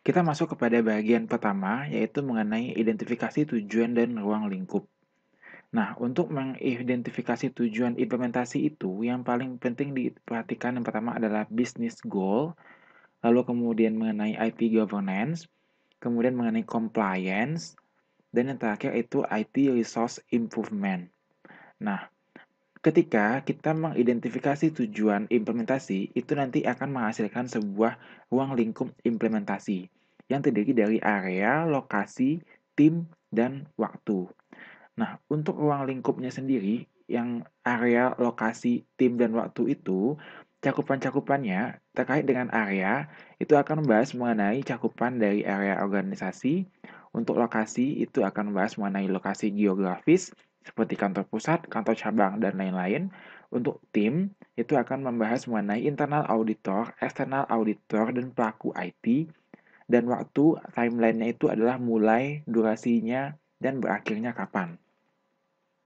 Kita masuk kepada bagian pertama, yaitu mengenai identifikasi tujuan dan ruang lingkup. Nah, untuk mengidentifikasi tujuan implementasi itu, yang paling penting diperhatikan yang pertama adalah business goal, lalu kemudian mengenai IT governance, kemudian mengenai compliance, dan yang terakhir itu IT resource improvement. Nah, Ketika kita mengidentifikasi tujuan implementasi, itu nanti akan menghasilkan sebuah ruang lingkup implementasi yang terdiri dari area, lokasi, tim, dan waktu. Nah, untuk ruang lingkupnya sendiri, yang area, lokasi, tim, dan waktu itu, cakupan-cakupannya terkait dengan area, itu akan membahas mengenai cakupan dari area organisasi, untuk lokasi itu akan membahas mengenai lokasi geografis, seperti kantor pusat, kantor cabang, dan lain-lain. Untuk tim, itu akan membahas mengenai internal auditor, external auditor, dan pelaku IT. Dan waktu timelinenya itu adalah mulai durasinya dan berakhirnya kapan.